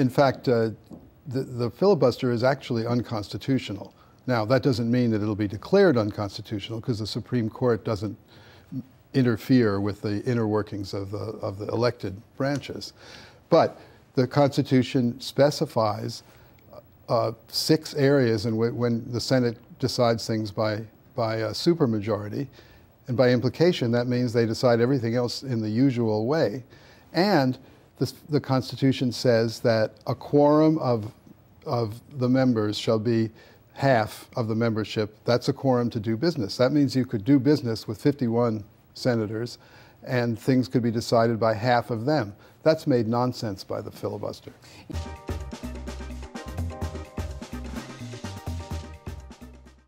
in fact, uh, the, the filibuster is actually unconstitutional. Now, that doesn't mean that it'll be declared unconstitutional because the Supreme Court doesn't interfere with the inner workings of the, of the elected branches. But the Constitution specifies uh, six areas in when the Senate decides things by, by a supermajority, and by implication, that means they decide everything else in the usual way. And the Constitution says that a quorum of, of the members shall be half of the membership. That's a quorum to do business. That means you could do business with 51 senators and things could be decided by half of them. That's made nonsense by the filibuster.